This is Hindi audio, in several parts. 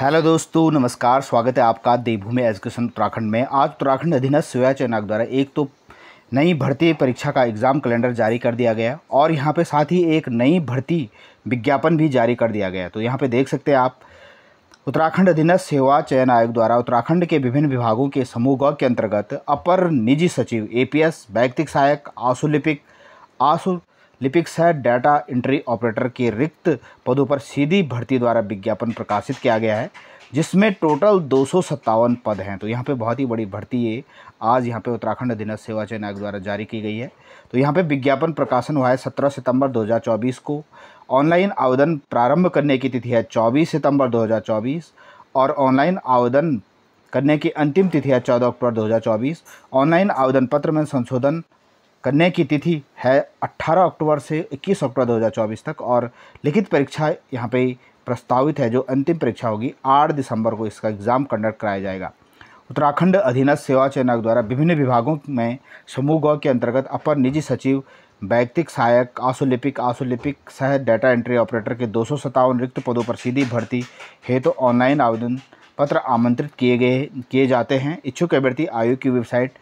हेलो दोस्तों नमस्कार स्वागत है आपका देवभूमि एजुकेशन उत्तराखंड में आज उत्तराखंड अधीनस्थ चयन आयोग द्वारा एक तो नई भर्ती परीक्षा का एग्ज़ाम कैलेंडर जारी कर दिया गया और यहाँ पे साथ ही एक नई भर्ती विज्ञापन भी जारी कर दिया गया तो यहाँ पे देख सकते हैं आप उत्तराखंड अधीनस्थ सेवा चयन आयोग द्वारा उत्तराखंड के विभिन्न विभागों के समूह ग के अंतर्गत अपर निजी सचिव ए पी एस वैयक्तिक सहायक आशुलिपिक आशु लिपिक्स है डाटा एंट्री ऑपरेटर के रिक्त पदों पर सीधी भर्ती द्वारा विज्ञापन प्रकाशित किया गया है जिसमें टोटल दो पद हैं तो यहाँ पे बहुत ही बड़ी भर्ती है आज यहाँ पे उत्तराखंड अधीन सेवा चयन आयोग द्वारा जारी की गई है तो यहाँ पे विज्ञापन प्रकाशन हुआ है 17 सितंबर 2024 को ऑनलाइन आवेदन प्रारंभ करने की तिथि है 24 सितंबर 2024 और ऑनलाइन आवेदन करने की अंतिम तिथि है 14 अक्टूबर 2024 ऑनलाइन आवेदन पत्र में संशोधन करने की तिथि है 18 अक्टूबर से 21 अक्टूबर 2024 तक और लिखित परीक्षा यहाँ पे प्रस्तावित है जो अंतिम परीक्षा होगी 8 दिसंबर को इसका एग्ज़ाम कंडक्ट कराया जाएगा उत्तराखंड अधीनस्थ सेवा चयन आयोग द्वारा विभिन्न विभागों में समूह गौ के अंतर्गत अपर निजी सचिव वैयक्तिक सहायक आशुलिपिक आशुलिपिक सह डाटा एंट्री ऑपरेटर के दो रिक्त पदों पर सीधी भर्ती हेतु तो ऑनलाइन आवेदन पत्र आमंत्रित किए गए किए जाते हैं इच्छुक अभ्यर्थी आयोग की वेबसाइट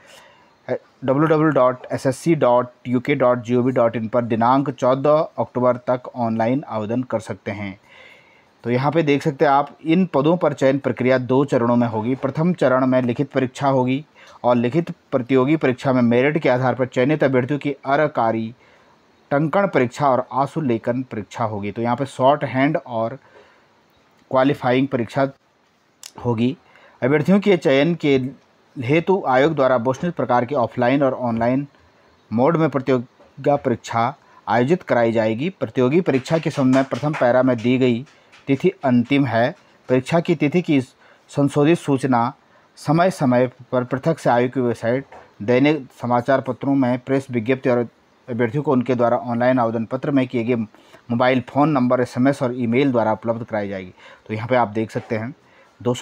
www.ssc.uk.gov.in पर दिनांक 14 अक्टूबर तक ऑनलाइन आवेदन कर सकते हैं तो यहाँ पे देख सकते हैं आप इन पदों पर चयन प्रक्रिया दो चरणों में होगी प्रथम चरण में लिखित परीक्षा होगी और लिखित प्रतियोगी परीक्षा में मेरिट के आधार पर चयनित अभ्यर्थियों की अरकारी टंकण परीक्षा और आंसू लेखन परीक्षा होगी तो यहाँ पे शॉर्ट हैंड और क्वालिफाइंग परीक्षा होगी अभ्यर्थियों के चयन के हेतु आयोग द्वारा बोस्ट प्रकार की ऑफलाइन और ऑनलाइन मोड में प्रतियोगिता परीक्षा आयोजित कराई जाएगी प्रतियोगी परीक्षा के समय प्रथम पैरा में दी गई तिथि अंतिम है परीक्षा की तिथि की संशोधित सूचना समय समय पर पृथक से आयोग की वेबसाइट दैनिक समाचार पत्रों में प्रेस विज्ञप्ति और अभ्यर्थियों को उनके द्वारा ऑनलाइन आवेदन पत्र में किए गए मोबाइल फ़ोन नंबर एसएमएस और ईमेल द्वारा उपलब्ध कराई जाएगी तो यहाँ पे आप देख सकते हैं दो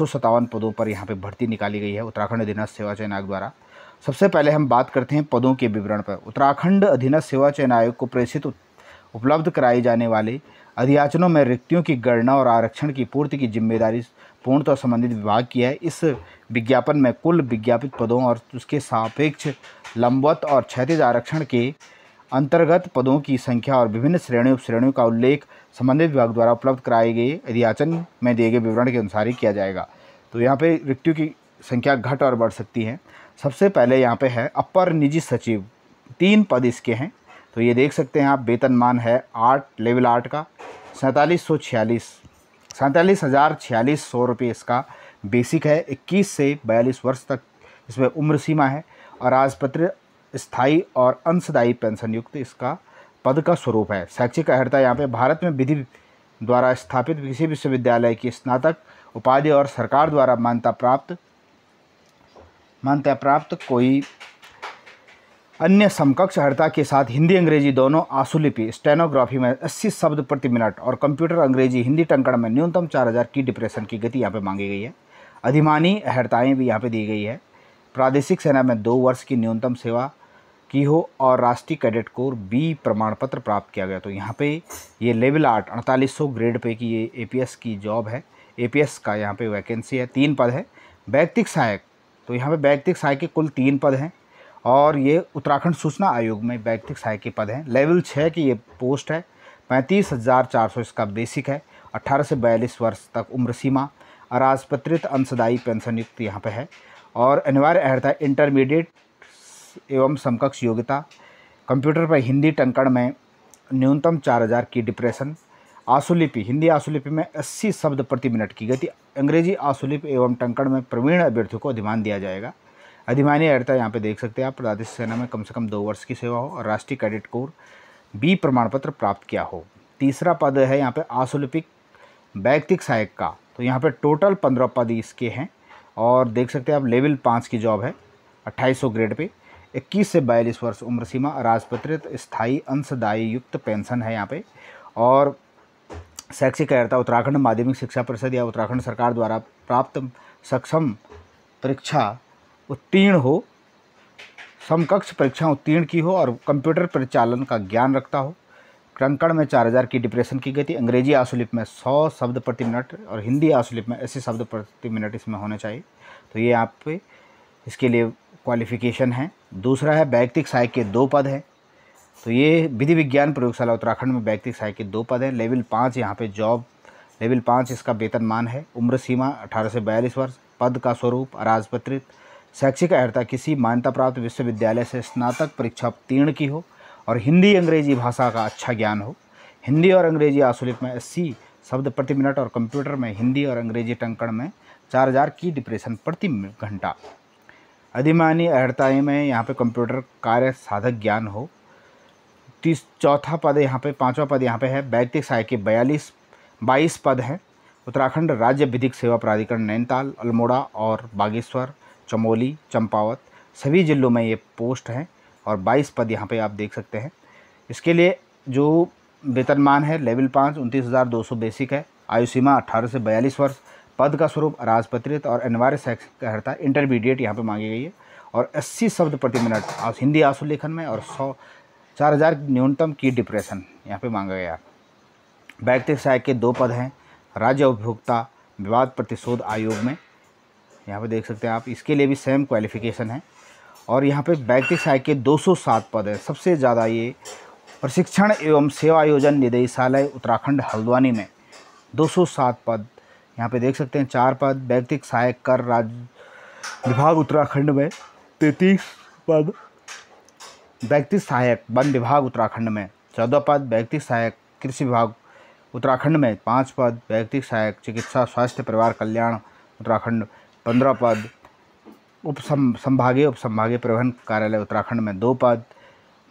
पदों पर यहाँ पर भर्ती निकाली गई है उत्तराखंड अधीनस्थ सेवा चयन आयोग द्वारा सबसे पहले हम बात करते हैं पदों के विवरण पर उत्तराखंड अधीनस्थ सेवा चयन आयोग को प्रेषित उपलब्ध कराए जाने वाले अधियाचनों में रिक्तियों की गणना और आरक्षण की पूर्ति की जिम्मेदारी पूर्णतः संबंधित विभाग की है इस विज्ञापन में कुल विज्ञापित पदों और उसके सापेक्ष लंबवत और क्षतिज आरक्षण के अंतर्गत पदों की संख्या और विभिन्न श्रेणियों उपश्रेणियों का उल्लेख संबंधित विभाग द्वारा उपलब्ध कराए गए अधियाचन में दिए गए विवरण के अनुसार ही किया जाएगा तो यहाँ पे रिक्तियों की संख्या घट और बढ़ सकती है सबसे पहले यहाँ पे है अपर निजी सचिव तीन पद इसके हैं तो ये देख सकते हैं आप वेतनमान है आठ लेवल आठ का सैंतालीस सौ छियालीस सैंतालीस हज़ार छियालीस सौ रुपये इसका बेसिक है इक्कीस से बयालीस वर्ष तक इसमें उम्र सीमा है और राजपत्र स्थायी और अंशदायी पेंशन युक्त इसका पद का स्वरूप है शैक्षिक अहर्ता यहाँ पे भारत में विधि द्वारा स्थापित किसी विश्वविद्यालय की स्नातक उपाधि और सरकार द्वारा मान्यता प्राप्त मान्यता प्राप्त कोई अन्य समकक्ष हड़ता के साथ हिंदी अंग्रेजी दोनों आंसुलिपि स्टेनोग्राफी में 80 शब्द प्रति मिनट और कंप्यूटर अंग्रेजी हिंदी टंकण में न्यूनतम 4000 की डिप्रेशन की गति यहाँ पे मांगी गई है अधिमानी अहर्ताएँ भी यहाँ पे दी गई है प्रादेशिक सेना में दो वर्ष की न्यूनतम सेवा की हो और राष्ट्रीय कैडेट कोर बी प्रमाण पत्र प्राप्त किया गया तो यहाँ पे ये लेवल आठ अड़तालीस सौ ग्रेड पे की ये एपीएस की जॉब है एपीएस का यहाँ पे वैकेंसी है तीन पद है वैयक्तिक सहायक तो यहाँ पे वैयक्तिक सहायक के कुल तीन पद हैं और ये उत्तराखंड सूचना आयोग में वैयक्तिक सहायक के पद हैं लेवल छः की ये पोस्ट है पैंतीस हज़ार चार सौ इसका बेसिक है अट्ठारह से बयालीस वर्ष तक उम्र सीमा अराजपत्रित अंशदायी पेंशन युक्त यहाँ पर है और अनिवार्य अर्हता इंटरमीडिएट एवं समकक्ष योग्यता कंप्यूटर पर हिंदी टंकण में न्यूनतम चार हज़ार की डिप्रेशन आंसुलिपि हिंदी आंसुलिपि में अस्सी शब्द प्रति मिनट की गति अंग्रेजी आंसुलिपि एवं टंकण में प्रवीण अभ्यर्थियों को अधिमान दिया जाएगा अधिमानी अर्थता यहाँ पे देख सकते हैं आप प्रदेश सेना में कम से कम दो वर्ष की सेवा हो और राष्ट्रीय कैडेट कोर बी प्रमाण पत्र प्राप्त किया हो तीसरा पद है यहाँ पे आशुलिपिक वैयक्तिक सहायक का तो यहाँ पे टोटल पंद्रह पद इसके हैं और देख सकते हैं आप लेवल पाँच की जॉब है अट्ठाईस ग्रेड पर इक्कीस से बयालीस वर्ष उम्र सीमा राजपत्रित स्थायी अंशदायी युक्त पेंशन है यहाँ पे और शैक्षिक अयरता उत्तराखंड माध्यमिक शिक्षा परिषद या उत्तराखंड सरकार द्वारा प्राप्त सक्षम परीक्षा उत्तीर्ण हो समकक्ष परीक्षा उत्तीर्ण की हो और कंप्यूटर परिचालन का ज्ञान रखता हो क्रंकण में चार हज़ार की डिप्रेशन की गई थी अंग्रेजी आशुलिप में सौ शब्द प्रति मिनट और हिंदी आशुलिप में अस्सी शब्द प्रति मिनट इसमें होने चाहिए तो ये आप पे इसके लिए क्वालिफिकेशन है दूसरा है वैयक्तिक सहायक के दो पद हैं तो ये विधि विज्ञान प्रयोगशाला उत्तराखंड में वैयक्तिक सहायक के दो पद हैं लेवल पाँच यहाँ पे जॉब लेवल पाँच इसका वेतनमान है उम्र सीमा अठारह से बयालीस वर्ष पद का स्वरूप अराजपत्रित शैक्षिक अर्हता किसी मान्यता प्राप्त विश्वविद्यालय से स्नातक परीक्षा उत्तीर्ण की हो और हिंदी अंग्रेजी भाषा का अच्छा ज्ञान हो हिंदी और अंग्रेजी आसुलिप में अस्सी शब्द प्रति मिनट और कंप्यूटर में हिंदी और अंग्रेजी टंकण में चार हज़ार की डिप्रेशन प्रति घंटा अधिमानी अर्हताएँ में यहाँ पे कंप्यूटर कार्य साधक ज्ञान हो तीस चौथा पद यहाँ पे पांचवा पद यहाँ पे है वैयक्तिक सहायक के बयालीस बाईस पद हैं उत्तराखंड राज्य विधिक सेवा प्राधिकरण नैनीताल अल्मोड़ा और बागेश्वर चमोली चंपावत सभी जिलों में ये पोस्ट हैं और बाईस पद यहाँ पे आप देख सकते हैं इसके लिए जो वेतनमान है लेवल पाँच उनतीस हज़ार दो सौ बेसिक है आयु सीमा अट्ठारह से बयालीस वर्ष पद का स्वरूप राजपत्रित और अनिवार्य सेक्स कहता इंटरमीडिएट यहाँ पे मांगी गई है और 80 शब्द प्रति मिनट और हिंदी आंसू लेखन में और सौ चार हज़ार न्यूनतम की डिप्रेशन यहाँ पे मांगा गया वैयक्तिक सहायक के दो पद हैं राज्य उपभोक्ता विवाद प्रतिशोध आयोग में यहाँ पे देख सकते हैं आप इसके लिए भी सेम क्वालिफिकेशन है और यहाँ पर वैयक्तिक सहायक के दो पद हैं सबसे ज़्यादा ये प्रशिक्षण एवं सेवा आयोजन निदेशालय उत्तराखंड हल्द्वानी में 207 पद यहाँ पे देख सकते हैं चार पद व्यक्तिक सहायक कर राज्य विभाग उत्तराखंड में तैतीस पद व्यक्ति सहायक वन विभाग उत्तराखंड में चौदह पद व्यक्ति सहायक कृषि विभाग उत्तराखंड में पाँच पद व्यक्तिक सहायक चिकित्सा स्वास्थ्य परिवार कल्याण उत्तराखंड पंद्रह पद उप संभागीय उप संभागीय परिवहन कार्यालय उत्तराखंड में दो पद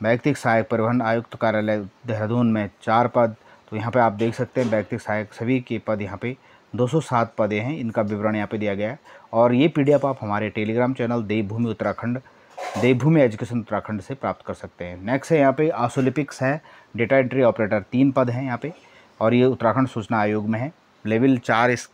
व्यक्तिक सहायक परिवहन आयुक्त कार्यालय देहरादून में चार पद तो यहाँ पे आप देख सकते हैं व्यक्तिक सहायक सभी के पद यहाँ पे 207 पदे हैं इनका विवरण यहाँ पे दिया गया है और ये पीडीएफ आप हमारे Telegram channel Devbhoomi Uttarakhand Devbhoomi Education Uttarakhand से प्राप्त कर सकते हैं नेक्स्ट है यहाँ पे आसोलिपिक्स है डेटा एंट्री ऑपरेटर तीन पद हैं यहाँ पे और ये उत्तराखंड सूचना आयोग में है लेवल चार इस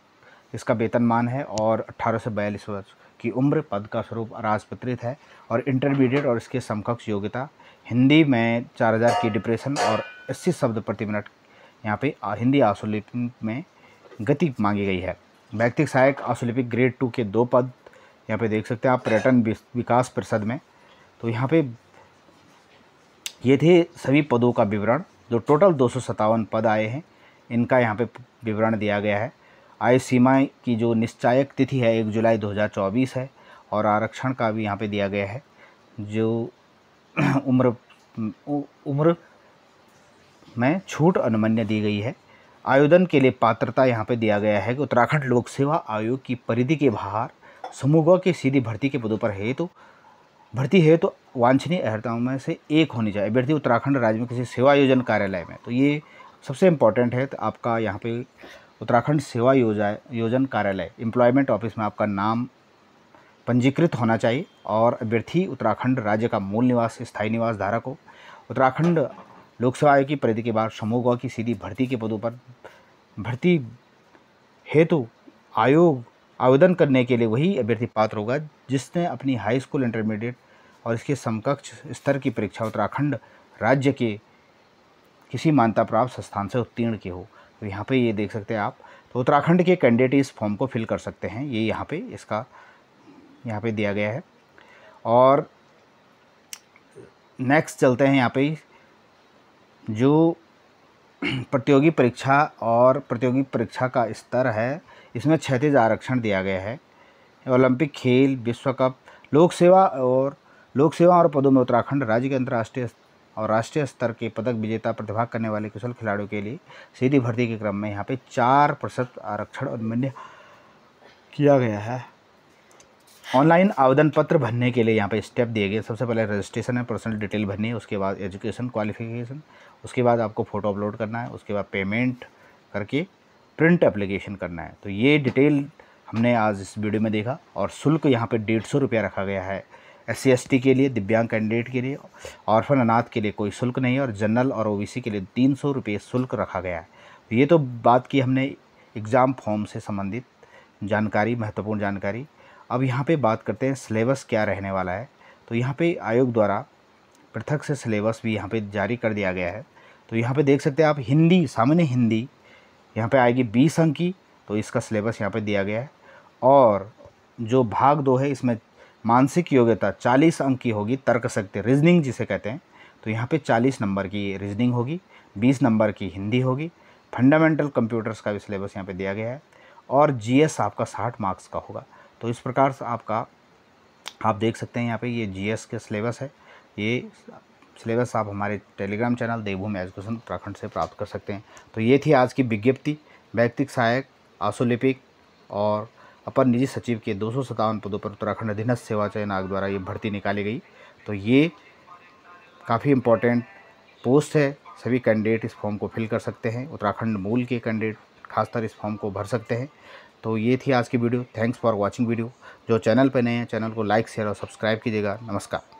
इसका वेतनमान है और अट्ठारह से बयालीस वर्ष की उम्र पद का स्वरूप राजपत्रित है और इंटरमीडिएट और इसके समकक्ष योग्यता हिंदी में चार की डिप्रेशन और अस्सी शब्द प्रति मिनट यहाँ पे हिंदी आसोलिपिक में गति मांगी गई है वैक्तिक सहायक ऑसोलिपिक ग्रेड टू के दो पद यहाँ पे देख सकते हैं आप पर्यटन विकास परिषद में तो यहाँ पे ये थे सभी पदों का विवरण जो टोटल दो पद आए हैं इनका यहाँ पे विवरण दिया गया है आय सीमा की जो निश्चायक तिथि है एक जुलाई 2024 है और आरक्षण का भी यहाँ पे दिया गया है जो उम्र उम्र में छूट अनुमन्य दी गई है आयोजन के लिए पात्रता यहाँ पे दिया गया है कि उत्तराखंड लोक सेवा आयोग की परिधि के बाहर समूह के सीधी भर्ती के पदों पर है तो, भर्ती है तो वांछनीय अहर्ताओं में से एक होनी चाहिए अभ्यर्थी उत्तराखंड राज्य में किसी सेवा आयोजन कार्यालय में तो ये सबसे इम्पोर्टेंट है तो आपका यहाँ पे उत्तराखंड सेवा योजा योजन कार्यालय एम्प्लॉयमेंट ऑफिस में आपका नाम पंजीकृत होना चाहिए और अभ्यर्थी उत्तराखंड राज्य का मूल निवास स्थायी निवास धारक हो उत्तराखंड लोकसभा आयोग की परिधि के बाद समूह की सीधी भर्ती के पदों पर भर्ती हेतु आयोग आवेदन करने के लिए वही अभ्यर्थी पात्र होगा जिसने अपनी हाई स्कूल इंटरमीडिएट और इसके समकक्ष स्तर की परीक्षा उत्तराखंड राज्य के किसी मान्यता प्राप्त संस्थान से उत्तीर्ण के हो तो यहाँ पे ये देख सकते हैं आप तो उत्तराखंड के कैंडिडेट इस फॉर्म को फिल कर सकते हैं ये यहाँ पे इसका यहाँ पे दिया गया है और नेक्स्ट चलते हैं यहाँ पे जो प्रतियोगी परीक्षा और प्रतियोगी परीक्षा का स्तर है इसमें क्षतिज आरक्षण दिया गया है ओलंपिक खेल विश्व कप लोक सेवा और लोक सेवा और पदों में उत्तराखंड राज्य के अंतर्राष्ट्रीय और राष्ट्रीय स्तर के पदक विजेता प्रतिभाग करने वाले कुशल खिलाड़ियों के लिए सीधी भर्ती के क्रम में यहाँ पे चार प्रतिशत आरक्षण उन्मन्य किया गया है ऑनलाइन आवेदन पत्र भरने के लिए यहाँ पे स्टेप दिए गए सबसे पहले रजिस्ट्रेशन है पर्सनल डिटेल भरनी है उसके बाद एजुकेशन क्वालिफिकेशन उसके बाद आपको फ़ोटो अपलोड करना है उसके बाद पेमेंट करके प्रिंट एप्लीकेशन करना है तो ये डिटेल हमने आज इस वीडियो में देखा और शुल्क यहाँ पर डेढ़ सौ रुपया रखा गया है एस सी के लिए दिव्यांग कैंडिडेट के लिए ऑर्फन अनाथ के लिए कोई शुल्क नहीं है और जनरल और ओ के लिए तीन सौ रुपये शुल्क रखा गया है तो ये तो बात की हमने एग्ज़ाम फॉर्म से संबंधित जानकारी महत्वपूर्ण जानकारी अब यहाँ पे बात करते हैं सिलेबस क्या रहने वाला है तो यहाँ पे आयोग द्वारा पृथक से सिलेबस भी यहाँ पे जारी कर दिया गया है तो यहाँ पे देख सकते हैं आप हिंदी सामान्य हिंदी यहाँ पे आएगी बीस अंक की तो इसका सिलेबस यहाँ पे दिया गया है और जो भाग दो है इसमें मानसिक योग्यता चालीस अंक की होगी तर्क शक्ति रीजनिंग जिसे कहते हैं तो यहाँ पर चालीस नंबर की रीजनिंग होगी बीस नंबर की हिंदी होगी फंडामेंटल कंप्यूटर्स का भी सिलेबस यहाँ पर दिया गया है और जी आपका साठ मार्क्स का होगा तो इस प्रकार से आपका आप देख सकते हैं यहाँ पे ये जीएस के सिलेबस है ये सिलेबस आप हमारे Telegram channel Devbhoomi Education Uttarakhand से प्राप्त कर सकते हैं तो ये थी आज की विज्ञप्ति वैयक्तिक सहायक आसोलिपिक और अपर निजी सचिव के दो पदों पर उत्तराखंड अधीनस्थ सेवा चयन आयोग द्वारा ये भर्ती निकाली गई तो ये काफ़ी इम्पोर्टेंट पोस्ट है सभी कैंडिडेट इस फॉर्म को फिल कर सकते हैं उत्तराखंड मूल के कैंडिडेट खासकर इस फॉर्म को भर सकते हैं तो ये थी आज की video thanks for watching video जो चैनल पर नए हैं चैनल को लाइक शेयर और सब्सक्राइब कीजिएगा नमस्कार